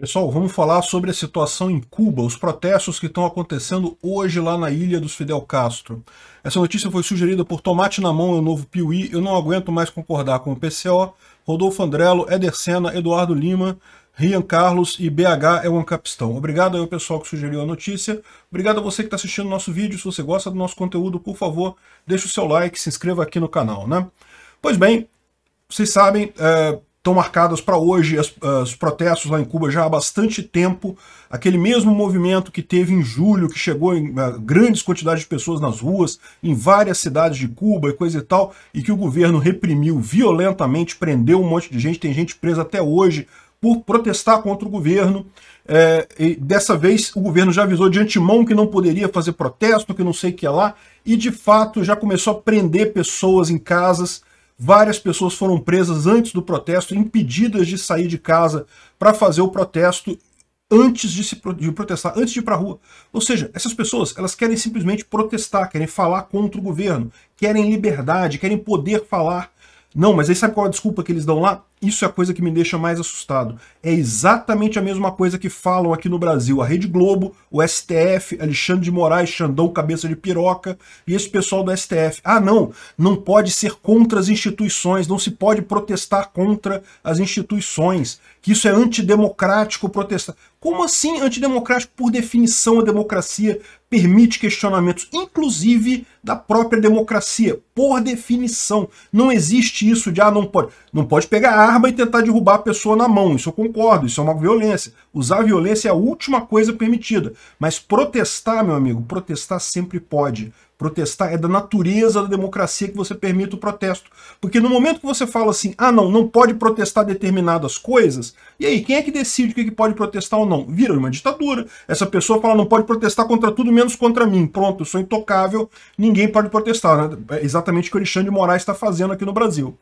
Pessoal, vamos falar sobre a situação em Cuba, os protestos que estão acontecendo hoje lá na ilha dos Fidel Castro. Essa notícia foi sugerida por Tomate na Mão, é o novo Piuí. Eu não aguento mais concordar com o PCO, Rodolfo Andrello, Eder Senna, Eduardo Lima, Rian Carlos e BH é o Ancapistão. Obrigado ao pessoal que sugeriu a notícia. Obrigado a você que está assistindo nosso vídeo. Se você gosta do nosso conteúdo, por favor, deixe o seu like, se inscreva aqui no canal, né? Pois bem, vocês sabem, é, estão marcadas para hoje as, os protestos lá em Cuba já há bastante tempo. Aquele mesmo movimento que teve em julho, que chegou em ah, grandes quantidades de pessoas nas ruas, em várias cidades de Cuba e coisa e tal, e que o governo reprimiu violentamente, prendeu um monte de gente, tem gente presa até hoje por protestar contra o governo. É, dessa vez o governo já avisou de antemão que não poderia fazer protesto, que não sei o que é lá, e de fato já começou a prender pessoas em casas Várias pessoas foram presas antes do protesto, impedidas de sair de casa para fazer o protesto antes de, se, de protestar, antes de ir para a rua. Ou seja, essas pessoas elas querem simplesmente protestar, querem falar contra o governo, querem liberdade, querem poder falar. Não, mas aí sabe qual é a desculpa que eles dão lá? Isso é a coisa que me deixa mais assustado. É exatamente a mesma coisa que falam aqui no Brasil. A Rede Globo, o STF, Alexandre de Moraes, Xandão, cabeça de piroca, e esse pessoal do STF. Ah, não, não pode ser contra as instituições, não se pode protestar contra as instituições. Que isso é antidemocrático protestar. Como assim antidemocrático? Por definição, a democracia permite questionamentos, inclusive da própria democracia. Por definição. Não existe isso de, ah, não pode. Não pode pegar arma e tentar derrubar a pessoa na mão. Isso eu concordo, isso é uma violência. Usar violência é a última coisa permitida. Mas protestar, meu amigo, protestar sempre pode. Protestar é da natureza da democracia que você permite o protesto. Porque no momento que você fala assim, ah não, não pode protestar determinadas coisas, e aí, quem é que decide o que é pode protestar ou não? Vira uma ditadura. Essa pessoa fala, não pode protestar contra tudo menos contra mim. Pronto, eu sou intocável, ninguém pode protestar. Né? É exatamente o que o Alexandre de Moraes está fazendo aqui no Brasil.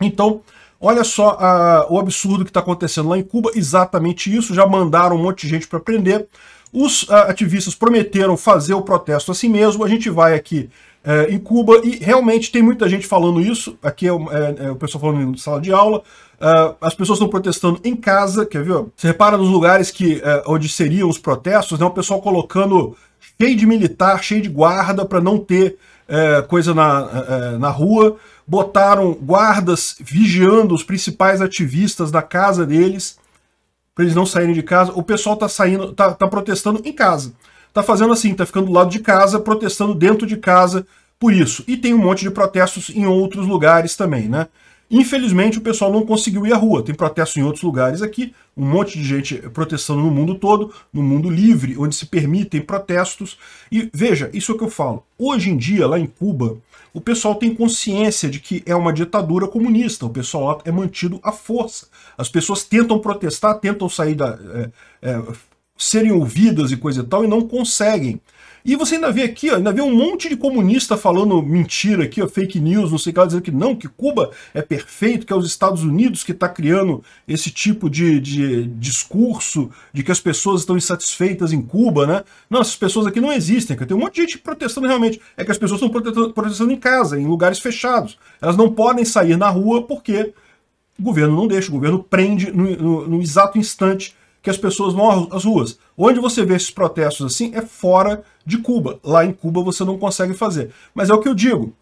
Então, Olha só ah, o absurdo que está acontecendo lá em Cuba, exatamente isso. Já mandaram um monte de gente para prender. Os ah, ativistas prometeram fazer o protesto assim mesmo. A gente vai aqui eh, em Cuba e realmente tem muita gente falando isso. Aqui é, o, é, é o pessoal falando em sala de aula. Ah, as pessoas estão protestando em casa, quer ver? Você repara nos lugares que eh, onde seriam os protestos, né? O pessoal colocando cheio de militar, cheio de guarda para não ter eh, coisa na, na rua botaram guardas vigiando os principais ativistas da casa deles, para eles não saírem de casa. O pessoal tá saindo, tá, tá protestando em casa. Tá fazendo assim, tá ficando do lado de casa, protestando dentro de casa por isso. E tem um monte de protestos em outros lugares também, né? Infelizmente, o pessoal não conseguiu ir à rua. Tem protesto em outros lugares aqui, um monte de gente protestando no mundo todo, no mundo livre, onde se permitem protestos. E veja, isso é o que eu falo. Hoje em dia, lá em Cuba, o pessoal tem consciência de que é uma ditadura comunista, o pessoal lá é mantido à força. As pessoas tentam protestar, tentam sair da. É, é, serem ouvidas e coisa e tal, e não conseguem. E você ainda vê aqui, ó, ainda vê um monte de comunista falando mentira aqui, ó, fake news, não sei o que lá, dizendo que não, que Cuba é perfeito, que é os Estados Unidos que está criando esse tipo de, de, discurso de que as pessoas estão insatisfeitas em Cuba, né? Não, essas pessoas aqui não existem, tem um monte de gente protestando realmente. É que as pessoas estão protestando em casa, em lugares fechados. Elas não podem sair na rua porque o governo não deixa, o governo prende no, no, no exato instante que as pessoas vão às ruas. Onde você vê esses protestos assim é fora de Cuba. Lá em Cuba você não consegue fazer. Mas é o que eu digo.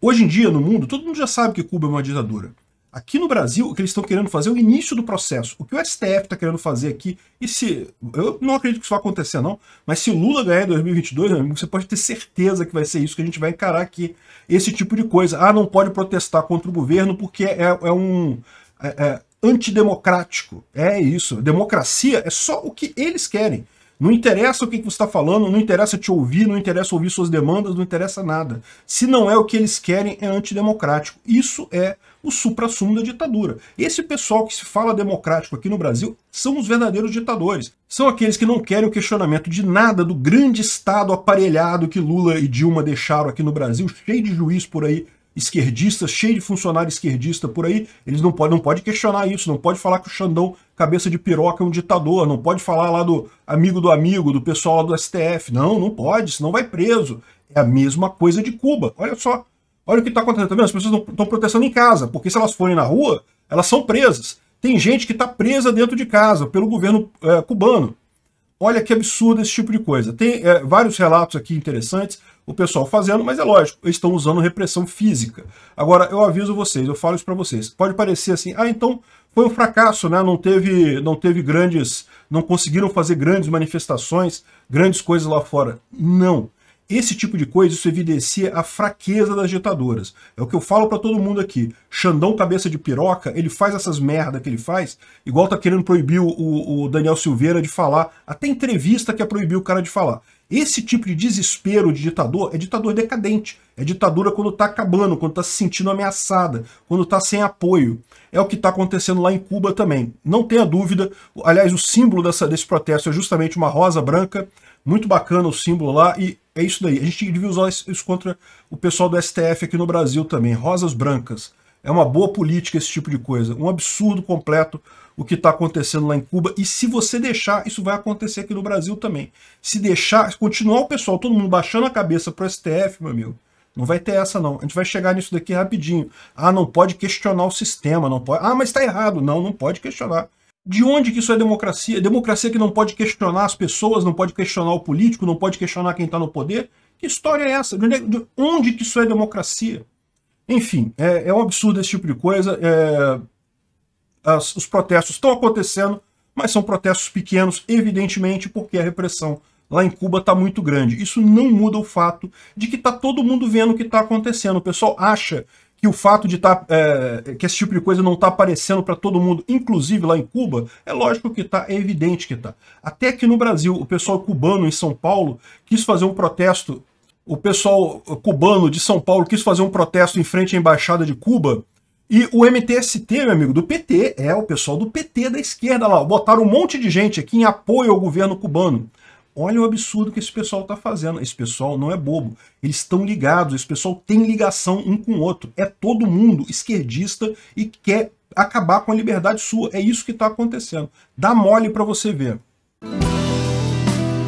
Hoje em dia, no mundo, todo mundo já sabe que Cuba é uma ditadura. Aqui no Brasil, o que eles estão querendo fazer é o início do processo. O que o STF está querendo fazer aqui, e se. Eu não acredito que isso vai acontecer, não, mas se Lula ganhar em 2022, meu amigo, você pode ter certeza que vai ser isso que a gente vai encarar aqui. Esse tipo de coisa. Ah, não pode protestar contra o governo porque é, é um. É, é antidemocrático. É isso. Democracia é só o que eles querem. Não interessa o que você está falando, não interessa te ouvir, não interessa ouvir suas demandas, não interessa nada. Se não é o que eles querem, é antidemocrático. Isso é o supra-sumo da ditadura. Esse pessoal que se fala democrático aqui no Brasil são os verdadeiros ditadores. São aqueles que não querem o questionamento de nada do grande Estado aparelhado que Lula e Dilma deixaram aqui no Brasil, cheio de juiz por aí esquerdista, cheio de funcionário esquerdista por aí, eles não podem não pode questionar isso, não pode falar que o Xandão, cabeça de piroca, é um ditador, não pode falar lá do amigo do amigo, do pessoal lá do STF. Não, não pode, senão vai preso. É a mesma coisa de Cuba. Olha só, olha o que está acontecendo. Tá vendo? As pessoas estão protestando em casa, porque se elas forem na rua, elas são presas. Tem gente que está presa dentro de casa pelo governo é, cubano. Olha que absurdo esse tipo de coisa. Tem é, vários relatos aqui interessantes o pessoal fazendo, mas é lógico, eles estão usando repressão física. Agora, eu aviso vocês, eu falo isso para vocês. Pode parecer assim, ah, então foi um fracasso, né? Não teve, não teve grandes, não conseguiram fazer grandes manifestações, grandes coisas lá fora. Não. Esse tipo de coisa, isso evidencia a fraqueza das ditaduras. É o que eu falo para todo mundo aqui. Xandão cabeça de piroca, ele faz essas merda que ele faz, igual tá querendo proibir o, o Daniel Silveira de falar, até entrevista que é proibir o cara de falar. Esse tipo de desespero de ditador é ditador decadente. É ditadura quando está acabando, quando está se sentindo ameaçada, quando está sem apoio. É o que está acontecendo lá em Cuba também. Não tenha dúvida. Aliás, o símbolo dessa, desse protesto é justamente uma rosa branca. Muito bacana o símbolo lá. E é isso daí. A gente devia usar isso contra o pessoal do STF aqui no Brasil também. Rosas brancas. É uma boa política esse tipo de coisa. Um absurdo completo o que está acontecendo lá em Cuba. E se você deixar, isso vai acontecer aqui no Brasil também. Se deixar, continuar o pessoal, todo mundo baixando a cabeça para o STF, meu amigo, não vai ter essa não. A gente vai chegar nisso daqui rapidinho. Ah, não pode questionar o sistema, não pode. Ah, mas está errado. Não, não pode questionar. De onde que isso é democracia? É democracia que não pode questionar as pessoas, não pode questionar o político, não pode questionar quem está no poder? Que história é essa? De onde, é, de onde que isso é democracia? Enfim, é, é, um absurdo esse tipo de coisa. É, as, os protestos estão acontecendo, mas são protestos pequenos, evidentemente, porque a repressão lá em Cuba está muito grande. Isso não muda o fato de que está todo mundo vendo o que está acontecendo. O pessoal acha que o fato de tá, é, que esse tipo de coisa não está aparecendo para todo mundo, inclusive lá em Cuba, é lógico que está, é evidente que está. Até que no Brasil, o pessoal cubano em São Paulo quis fazer um protesto o pessoal cubano de São Paulo quis fazer um protesto em frente à Embaixada de Cuba. E o MTST, meu amigo, do PT, é o pessoal do PT da esquerda lá. Botaram um monte de gente aqui em apoio ao governo cubano. Olha o absurdo que esse pessoal está fazendo. Esse pessoal não é bobo. Eles estão ligados, esse pessoal tem ligação um com o outro. É todo mundo esquerdista e quer acabar com a liberdade sua. É isso que está acontecendo. Dá mole para você ver.